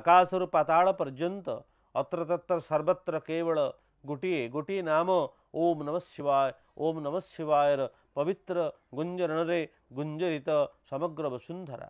ଆକାଶରୁ ପାତାଳ ପର୍ଯ୍ୟନ୍ତ ଅତ୍ର ଅତ୍ରତତ୍ର ସର୍ବତ୍ର କେବଳ ଗୋଟିଏ ଗୋଟିଏ ନାମ ଓମ୍ ନମ ଶିବାୟ ଓମ୍ ନମ ଶିବାୟର ପବିତ୍ର ଗୁଞ୍ଜରଣରେ ଗୁଞ୍ଜରିତ ସମଗ୍ର ବସୁନ୍ଧରା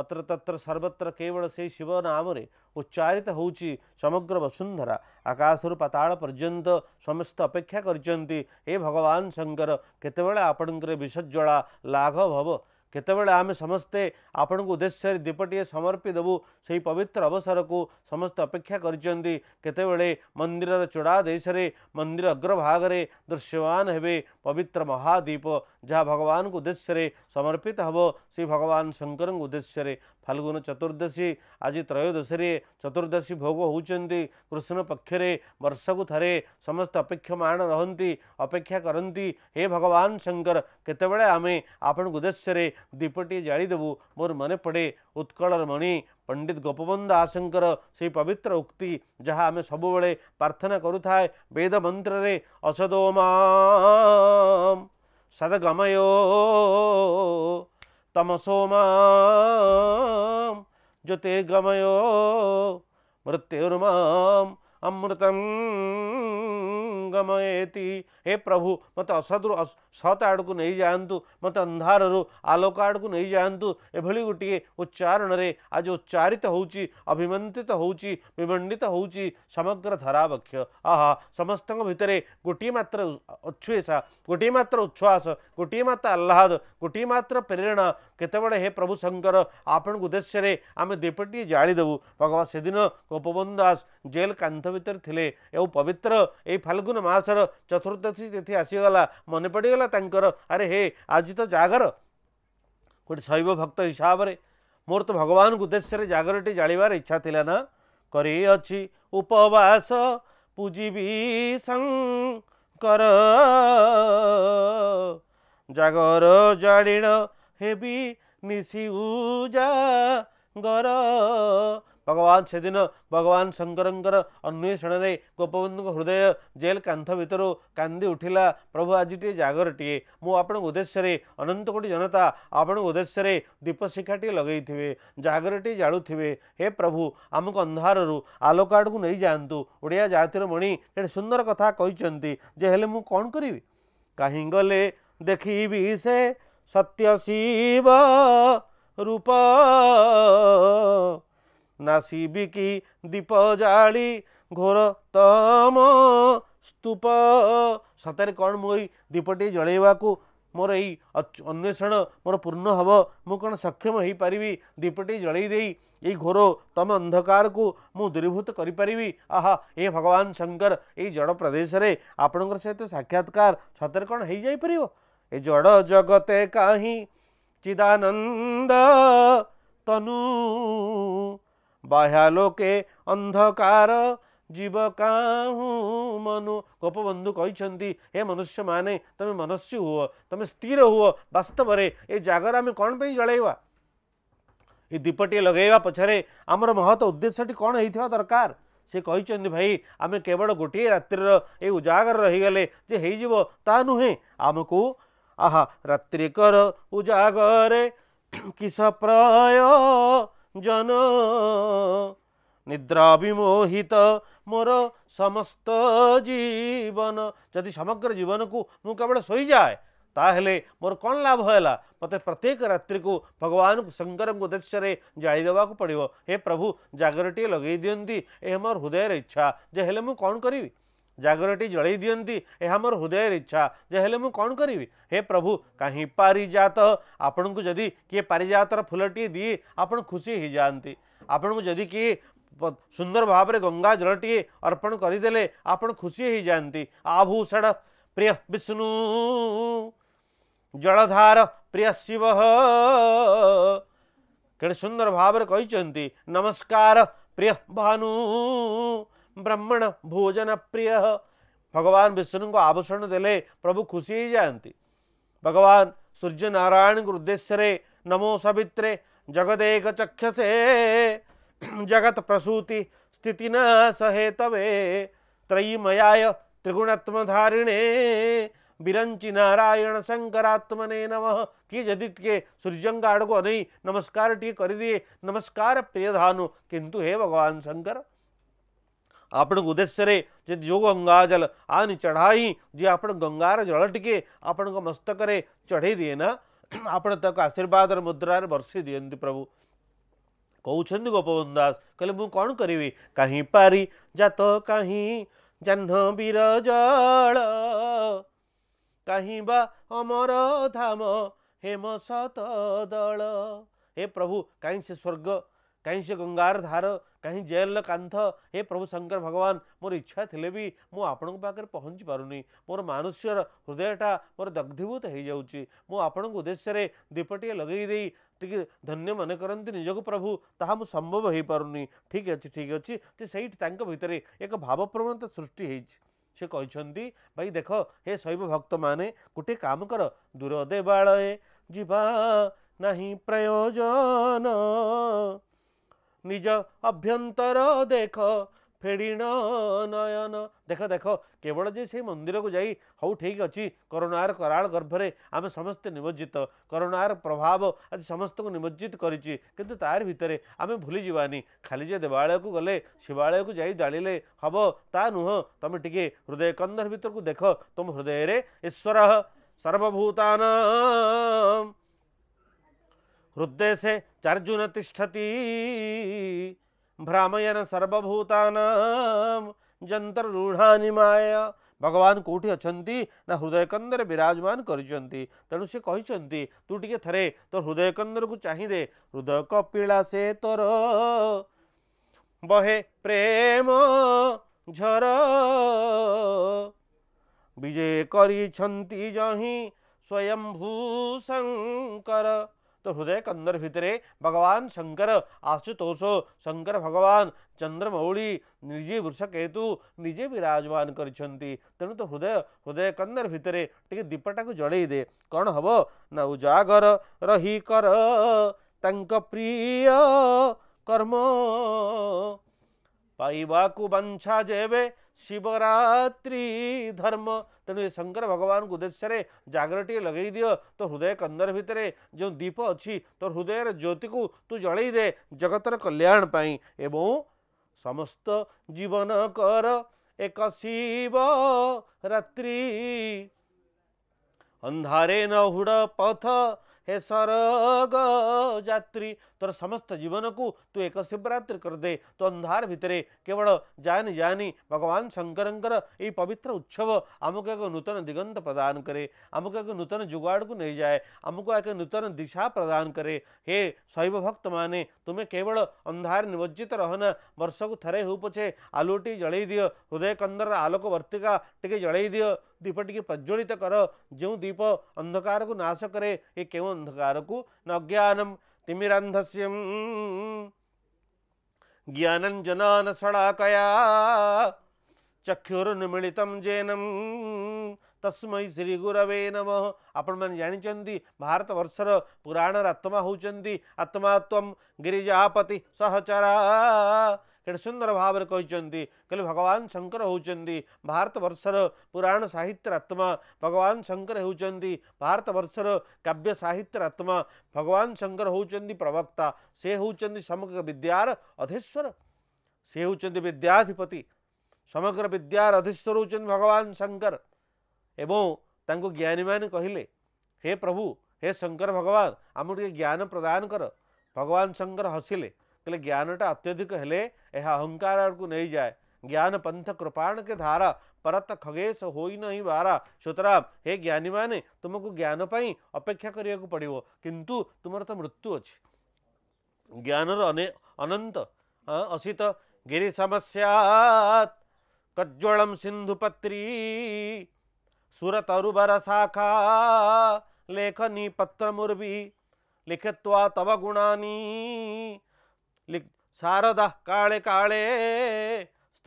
ଅତ୍ର ଅତ୍ରତତ୍ର ସର୍ବତ୍ର କେବଳ ସେହି ଶିବ ନାମରେ ଉଚ୍ଚାରିତ ହେଉଛି ସମଗ୍ର ବସୁନ୍ଧରା ଆକାଶରୁ ପାତାଳ ପର୍ଯ୍ୟନ୍ତ ସମସ୍ତ ଅପେକ୍ଷା କରିଛନ୍ତି ଏ ଭଗବାନ ଶଙ୍କର କେତେବେଳେ ଆପଣଙ୍କର ବିଷଜଳା ଲାଘବ ହେବ केतबेले आम समस्ते आपण को उद्देश्य दीपटीए दीपटे देवु से ही पवित्र अवसर को समस्त अपेक्षा करते मंदिर चूड़ा देश मंदिर अग्रभाग में दृश्यवान हे पवित्र महादीप जहाँ भगवान को उद्देश्य समर्पित हम श्री भगवान शंकर उद्देश्य फाल्गुन चतुर्दशी आज त्रयोदशी चतुर्दशी भोग होती कृष्ण पक्षर वर्ष थे समस्त अपेक्षमाण रहती अपेक्षा करती हे भगवान शंकर केतबले आम आपण उद्देश्य दीपटी जाड़ीदेबू मोर मन पड़े उत्कड़ मणि ପଣ୍ଡିତ ଗୋପବନ୍ଧୁ ଦାସଙ୍କର ସେହି ପବିତ୍ର ଉକ୍ତି ଯାହା ଆମେ ସବୁବେଳେ ପ୍ରାର୍ଥନା କରୁଥାଏ ବେଦ ମନ୍ତ୍ରରେ ଅସଦୋମ ସଦଗମୟ ତମସୋମ ଜ୍ୟୋତିର୍ଗମୟ ମୃତ୍ୟୁର୍ମ ଅମୃତ गमयति हे प्रभु मत असद सत आड़ नहीं जातु मत अंधार रु आलोक आड़ नहीं जातु यह गोटे उच्चारण से आज उच्चारित होभिमंत्रित होमंडित हो समग्र धराबक्ष आह समस्त भितर गोटे मात्र उच्छुसा गोटे मात्र उच्छ्वास गोटे मात्र आह्लाद गोटे मात्र प्रेरणा केत प्रभु शंकर आपण को उद्देश्य आम दीपटी जाड़ीदेबू भगवान से दिन गोपबंध दास जेल कांथ भितर थे पवित्र यही फाल्गुन ମାସର ଚତୁର୍ଦ୍ଦଶୀ ତିଥି ଆସିଗଲା ମନେ ପଡ଼ିଗଲା ତାଙ୍କର ଆରେ ହେ ଆଜି ତ ଜାଗର ଗୋଟେ ଶୈବ ଭକ୍ତ ହିସାବରେ ମୋର ତ ଭଗବାନଙ୍କ ଉଦ୍ଦେଶ୍ୟରେ ଜାଗରଟି ଜାଳିବାର ଇଚ୍ଛା ଥିଲା ନା କରିଅଛି ଉପବାସ ପୂଜିବି ଶଙ୍କର ଜାଗର ଜାଳିଣ ହେବି ନିଶି ଉଜା ଗର ଭଗବାନ ସେଦିନ ଭଗବାନ ଶଙ୍କରଙ୍କର ଅନ୍ୱେଷଣରେ ଗୋପବନ୍ଧୁଙ୍କ ହୃଦୟ ଜେଲ୍ କାନ୍ଥ ଭିତରୁ କାନ୍ଦି ଉଠିଲା ପ୍ରଭୁ ଆଜି ଟିକିଏ ଜାଗରଟିଏ ମୁଁ ଆପଣଙ୍କ ଉଦ୍ଦେଶ୍ୟରେ ଅନନ୍ତ କୋଟି ଜନତା ଆପଣଙ୍କ ଉଦ୍ଦେଶ୍ୟରେ ଦୀପଶିଖାଟିଏ ଲଗେଇଥିବେ ଜାଗରଟିଏ ଜାଳୁଥିବେ ହେ ପ୍ରଭୁ ଆମକୁ ଅନ୍ଧାରରୁ ଆଲୋକ ଆଡ଼କୁ ନେଇଯାଆନ୍ତୁ ଓଡ଼ିଆ ଜାତିର ମଣି ଏଠି ସୁନ୍ଦର କଥା କହିଛନ୍ତି ଯେ ହେଲେ ମୁଁ କ'ଣ କରିବି କାହିଁ ଗଲେ ଦେଖିବି ସେ ସତ୍ୟ ଶିବ ରୂପ ନାସିବି କି ଦୀପ ଜାଳି ଘୋର ତମ ସ୍ତୂପ ସତରେ କ'ଣ ମୁଁ ଏଇ ଦୀପଟି ଜଳେଇବାକୁ ମୋର ଏଇ ଅନ୍ୱେଷଣ ମୋର ପୂର୍ଣ୍ଣ ହେବ ମୁଁ କ'ଣ ସକ୍ଷମ ହୋଇପାରିବି ଦୀପଟି ଜଳେଇ ଦେଇ ଏଇ ଘୋର ତମ ଅନ୍ଧକାରକୁ ମୁଁ ଦୂରୀଭୂତ କରିପାରିବି ଆହା ଏ ଭଗବାନ ଶଙ୍କର ଏଇ ଜଡ଼ ପ୍ରଦେଶରେ ଆପଣଙ୍କର ସହିତ ସାକ୍ଷାତକାର ସତରେ କ'ଣ ହେଇଯାଇପାରିବ ଏ ଜଡ଼ ଜଗତେ କାହିଁ ଚିଦାନନ୍ଦ ତନୁ ବାହ୍ୟାଲୋକେ ଅନ୍ଧକାର ଯିବ କାହୁଁ ମନୁ ଗୋପବନ୍ଧୁ କହିଛନ୍ତି ହେ ମନୁଷ୍ୟମାନେ ତୁମେ ମନୁଷ୍ୟ ହୁଅ ତୁମେ ସ୍ଥିର ହୁଅ ବାସ୍ତବରେ ଏ ଜାଗର ଆମେ କ'ଣ ପାଇଁ ଜଳେଇବା ଏ ଦୀପଟିଏ ଲଗାଇବା ପଛରେ ଆମର ମହତ ଉଦ୍ଦେଶ୍ୟଟି କ'ଣ ହେଇଥିବା ଦରକାର ସେ କହିଛନ୍ତି ଭାଇ ଆମେ କେବଳ ଗୋଟିଏ ରାତ୍ରିର ଏ ଉଜାଗର ରହିଗଲେ ଯେ ହେଇଯିବ ତାହା ନୁହେଁ ଆମକୁ ଆହା ରାତ୍ରିକର ଉଜାଗରେ କିସ ପ୍ରୟ ଜନ ନିଦ୍ରା ବିମୋହିତ ମୋର ସମସ୍ତ ଜୀବନ ଯଦି ସମଗ୍ର ଜୀବନକୁ ମୁଁ କେବଳ ଶୋଇଯାଏ ତାହେଲେ ମୋର କ'ଣ ଲାଭ ହେଲା ମୋତେ ପ୍ରତ୍ୟେକ ରାତ୍ରିକୁ ଭଗବାନଙ୍କୁ ଶଙ୍କରଙ୍କ ଉଦ୍ଦେଶ୍ୟରେ ଜାଳିଦେବାକୁ ପଡ଼ିବ ହେ ପ୍ରଭୁ ଜାଗରଟିଏ ଲଗେଇ ଦିଅନ୍ତି ଏହା ମୋର ହୃଦୟର ଇଚ୍ଛା ଯେ ହେଲେ ମୁଁ କ'ଣ କରିବି जगरटी जल दिंती मोर हृदय इच्छा जेल मुझ कौन करी हे प्रभु कहीं पारिजात आपण को जदि किए पारिजातर फुलटे दिए आप खुशी हो जाती आपण को जदि किए सुंदर भाव में गंगा जलटे अर्पण करदे आप खुशी हो जाती आभूषण प्रिय विष्णु जलधार प्रिय शिव कैसे सुंदर भाव कही नमस्कार प्रिय भानु ब्राह्मण भोजन प्रिय भगवान विष्णु को आभूषण दे प्रभु खुशी ही जाती भगवान सूर्य नारायण के उद्देश्य नमो सवित्रे जगदेक चक्षसे जगत प्रसूति स्थिति न सहे तवे त्रयीमयाय त्रिगुणात्मधारिणे विरंचि नारायण शंकरात्मने नम कि जदित के सूर्यंगाड़ को नहीं नमस्कार टी कर दिए नमस्कार प्रिय धानु किंतु हे भगवान शंकर आप उदेश जो गंगा जल आनी चढ़ा ही जी आप गंगार जल टी आप मस्तक चढ़ई ना आप आशीर्वाद मुद्रा बर्षि दिखती प्रभु कौन गोपबंधु दास कह कौन करी कहीं पारि जात कहीं जाह्नवीर जल कहीं बा अमर धाम हेम सत दल हे प्रभु कहीं से स्वर्ग कहीं से गंगार धार कहीं जेल कांथ हे प्रभु शंकर भगवान मोर इच्छा ଥିଲେ ବି ମୁଁ ଆପଣଙ୍କ ପାଖରେ ପହଞ୍ଚି ପାରୁନି ମୋର ମାନୁଷ୍ୟର ହୃଦୟଟା ମୋର ଦଗ୍ଧୀଭୂତ ହେଇଯାଉଛି ମୁଁ ଆପଣଙ୍କ ଉଦ୍ଦେଶ୍ୟରେ ଦୀପଟିଏ ଲଗେଇ ଦେଇ ଟିକେ ଧନ୍ୟ ମନେ କରନ୍ତି ନିଜକୁ ପ୍ରଭୁ ତାହା ମୁଁ ସମ୍ଭବ ହେଇପାରୁନି ଠିକ୍ ଅଛି ଠିକ୍ ଅଛି ଯେ ସେଇଠି ତାଙ୍କ ଭିତରେ ଏକ ଭାବପ୍ରବଣତା ସୃଷ୍ଟି ହେଇଛି ସେ କହିଛନ୍ତି ଭାଇ ଦେଖ ହେ ଶୈବ ଭକ୍ତମାନେ ଗୋଟିଏ କାମ କର ଦୂର ଦେବାଳୟ ଯିବା ନାହିଁ ପ୍ରୟୋଜନ ନିଜ ଅଭ୍ୟନ୍ତର ଦେଖ ଫେଡ଼ିଣ ନୟନ ଦେଖ ଦେଖ କେବଳ ଯେ ସେଇ ମନ୍ଦିରକୁ ଯାଇ ହଉ ଠିକ୍ ଅଛି କରୋନାର କରାଳ ଗର୍ଭରେ ଆମେ ସମସ୍ତେ ନିମଜ୍ଜିତ କରୋନାର ପ୍ରଭାବ ଆଜି ସମସ୍ତଙ୍କୁ ନିମଜ୍ଜିତ କରିଛି କିନ୍ତୁ ତାରି ଭିତରେ ଆମେ ଭୁଲିଯିବାନି ଖାଲି ଯେ ଦେବାଳୟକୁ ଗଲେ ଶିବାଳୟକୁ ଯାଇ ଜାଳିଲେ ହେବ ତା ନୁହଁ ତୁମେ ଟିକିଏ ହୃଦୟ କନ୍ଦର ଭିତରକୁ ଦେଖ ତୁମ ହୃଦୟରେ ଈଶ୍ୱର ସର୍ବଭୂତାନ हृदय से चर्जुन ठति भ्रामयन सर्वभूता जंतर रूढ़ानी माया भगवान कौटि अच्छा ना हृदय कंदर विराजमान करते से कही तू टे थे तो हृदय कंदर को चाहिदे हृदय कपिला से तोर बहे प्रेम झर विजय करी स्वयंभू शंकर तो हृदय कंदर भितर भगवान शंकर आशुतोष शंकर भगवान चंद्रमौली निजे वृषकेतु निजे विराजमान करेणु तो हृदय हृदय कंदर भितर टे दीपटा को जड़े दे कौन हम ना उजागर रही कर प्रिय कर्म ପାଇବାକୁ ବାଞ୍ଛା ଯେବେ ଶିବରାତ୍ରି ଧର୍ମ ତେଣୁ ଏ ଶଙ୍କର ଭଗବାନଙ୍କ ଉଦ୍ଦେଶ୍ୟରେ ଜାଗର ଟିକେ ଲଗେଇ ଦିଅ ତୋ ହୃଦୟ କନ୍ଦର ଭିତରେ ଯେଉଁ ଦୀପ ଅଛି ତୋ ହୃଦୟର ଜ୍ୟୋତିକୁ ତୁ ଜଳେଇ ଦେ ଜଗତର କଲ୍ୟାଣ ପାଇଁ ଏବଂ ସମସ୍ତ ଜୀବନ କର ଏକ ଶିବ ରାତ୍ରି ଅନ୍ଧାରେ ନହୁଡ଼ ପଥ ହେ ସରଗ ଯାତ୍ରୀ तोर समस्त जीवन को तु एक शिवरात्रि कर दे तो अंधार भितर केवल जान जानी भगवान शंकर पवित्र उत्सव आमको एक नूतन दिगंत प्रदान करे आमको एक नूतन जुगाड़ को नहीं जाए आमको एक नूतन दिशा प्रदान करे हे शैव भक्त माने तुम्हें केवल अंधार निमज्जित रहना वर्ष को थे हो पछे आलुटी जल दियो हृदय कंदर आलोक वर्तिका टिके जल दियो दीप टी प्रज्वलित कर जो दीप अंधकार को नाश कै ये क्यों अंधकार को न अज्ञानम तिमिरन्धस्य ज्ञानञ्जनानसडाकया ଚକ୍ଷୁରୁନ୍ମିଳିତମ ଜେନମ ତସ୍ମୈ ଶ୍ରୀ ଗୁରବେ ନମ ଆପଣମାନେ ଜାଣିଛନ୍ତି ଭାରତ ବର୍ଷର ପୁରାଣର ଆତ୍ମା ହେଉଛନ୍ତି ଆତ୍ମାତ୍ୱମ୍ ଗିରିଜାପତି ସହଚରା କେତେ ସୁନ୍ଦର ଭାବରେ କହିଛନ୍ତି କହିଲେ ଭଗବାନ ଶଙ୍କର ହେଉଛନ୍ତି ଭାରତବର୍ଷର ପୁରାଣ ସାହିତ୍ୟର ଆତ୍ମା ଭଗବାନ ଶଙ୍କର ହେଉଛନ୍ତି ଭାରତବର୍ଷର କାବ୍ୟ ସାହିତ୍ୟର ଆତ୍ମା ଭଗବାନ ଶଙ୍କର ହେଉଛନ୍ତି ପ୍ରବକ୍ତା ସେ ହେଉଛନ୍ତି ସମଗ୍ର ବିଦ୍ୟାର ଅଧୀଶ୍ୱର ସେ ହେଉଛନ୍ତି ବିଦ୍ୟାଧିପତି ସମଗ୍ର ବିଦ୍ୟାର ଅଧୀଶ୍ୱର ହେଉଛନ୍ତି ଭଗବାନ ଶଙ୍କର ଏବଂ ତାଙ୍କୁ ଜ୍ଞାନୀମାନେ କହିଲେ ହେ ପ୍ରଭୁ ହେ ଶଙ୍କର ଭଗବାନ ଆମକୁ ଟିକେ ଜ୍ଞାନ ପ୍ରଦାନ କର ଭଗବାନ ଶଙ୍କର ହସିଲେ ज्ञान ज्ञानटा अत्यधिक हेले यह अहंकार को नहीं जाए ज्ञान पंथ कृपाण के धारा परत खगेश हो नहीं बारा सुतराम हे ज्ञानी मैंने तुमको ज्ञान पाई अपेक्षा करने को पड़ो किंतु तुमर तो मृत्यु अच्छी ज्ञान रने अनंत असित गिरी समस्या कज्ज्वलम सिंधुपत्री सुरत अरुबर शाखा लेखनी पत्र मुर्वी लिखित्वा तव गुणानी लिख शारदः काले काले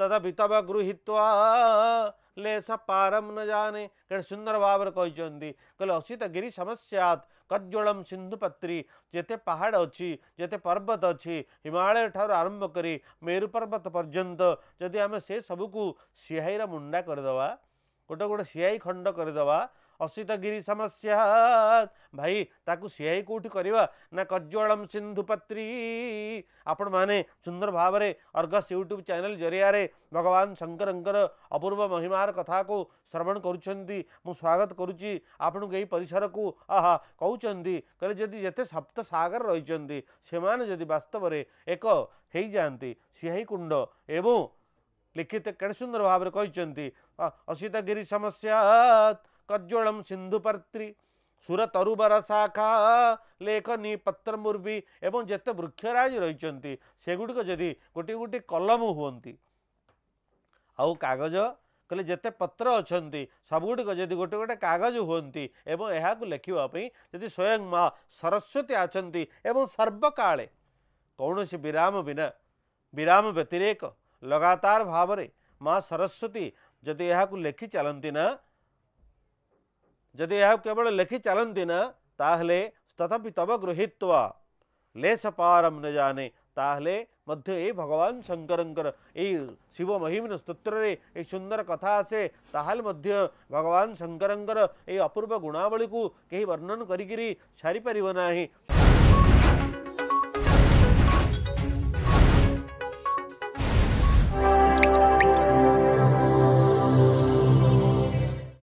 तदपि तब गृहीत्वा ಲೇಸ ಪಾರಂ ನ ಜಾನೆ ಕಡೆ ಸುಂದರ ಭಾವರ କହିଛନ୍ତି କହିଲେ ଅସିତ ଗିରି ସମସ୍ୟାତ୍ କଜ୍ଜଳମ୍ ସିନ୍ଧୁ ପତ୍ରୀ ଯେତେ ପାହାଡ଼ ଅଛି ଯେତେ ପର୍ବତ ଅଛି ହିମାଳୟ ଠାରୁ ଆରମ୍ଭ କରି ମେରୁ ପର୍ବତ ପର୍ଯ୍ୟନ୍ତ ଯଦି ଆମେ ସେ ସବୁକୁ ସିଆଇର ମୁଣ୍ଡା କରିଦେବା ଗୋଟେ ଗୋଟେ ସିଆଇ ଖଣ୍ଡ କରିଦେବା ଅସିତଗିରି ସମସ୍ୟା ଭାଇ ତାକୁ ସିଆଇ କେଉଁଠି କରିବା ନା କଜ୍ୱଳମ୍ ସିନ୍ଧୁପତ୍ରୀ ଆପଣମାନେ ସୁନ୍ଦର ଭାବରେ ଅର୍ଗସ୍ ୟୁଟ୍ୟୁବ୍ ଚ୍ୟାନେଲ୍ ଜରିଆରେ ଭଗବାନ ଶଙ୍କରଙ୍କର ଅପୂର୍ବ ମହିମାର କଥାକୁ ଶ୍ରବଣ କରୁଛନ୍ତି ମୁଁ ସ୍ୱାଗତ କରୁଛି ଆପଣଙ୍କୁ ଏହି ପରିସରକୁ ଆହା କହୁଛନ୍ତି କହିଲେ ଯଦି ଯେତେ ସପ୍ତ ସାଗର ରହିଛନ୍ତି ସେମାନେ ଯଦି ବାସ୍ତବରେ ଏକ ହେଇଯାଆନ୍ତି ସିଆଇ କୁଣ୍ଡ ଏବଂ ଲିଖିତ କେଡ଼େ ସୁନ୍ଦର ଭାବରେ କହିଛନ୍ତି ଅସିତଗିରି ସମସ୍ୟା कज्ज्वलम सिंधुपर्त्री सुर तरुबर शाखा लेखनी पत्र मुर्बी एवं जिते वृक्षराज रही सेगुड़िक जदि गोटे गोटे कलम हमें आउ कागज कहले जिते पत्र अच्छा सबगुड़िक जदि गोटे गोटे कागज हमें एवं यह लेखापी जदि स्वयं माँ सरस्वती आचंती एवं सर्वकाले कौन सी विराम बिना विराम व्यतिरेक लगातार भाव में माँ सरस्वती जदि यह लेखि चलती ना जदि यह केवल लिखि चलती ना ताहले तथपि तब गृहीत्वा लेस पारम न जाने ताहले मध्य ए भगवान शंकर शिव महिमन स्तोत्र सुंदर कथा आसे ताहले मध्य भगवान शंकर अपूर्व गुणावली को कहीं वर्णन करी सारी पार ना